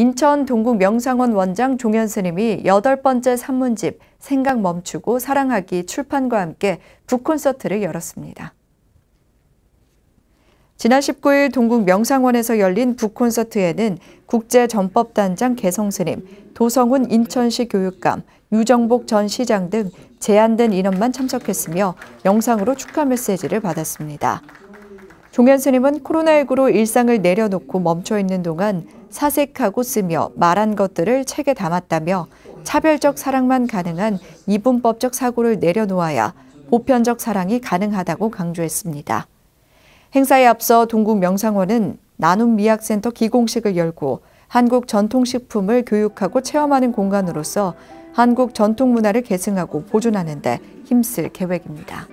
인천 동국 명상원 원장 종현 스님이 여덟 번째 산문집 생각 멈추고 사랑하기 출판과 함께 북콘서트를 열었습니다. 지난 19일 동국 명상원에서 열린 북콘서트에는 국제전법단장 개성스님, 도성훈 인천시 교육감, 유정복 전 시장 등 제한된 인원만 참석했으며 영상으로 축하 메시지를 받았습니다. 종현 스님은 코로나19로 일상을 내려놓고 멈춰 있는 동안 사색하고 쓰며 말한 것들을 책에 담았다며 차별적 사랑만 가능한 이분법적 사고를 내려놓아야 보편적 사랑이 가능하다고 강조했습니다. 행사에 앞서 동국 명상원은 나눔 미학센터 기공식을 열고 한국 전통식품을 교육하고 체험하는 공간으로서 한국 전통문화를 계승하고 보존하는 데 힘쓸 계획입니다.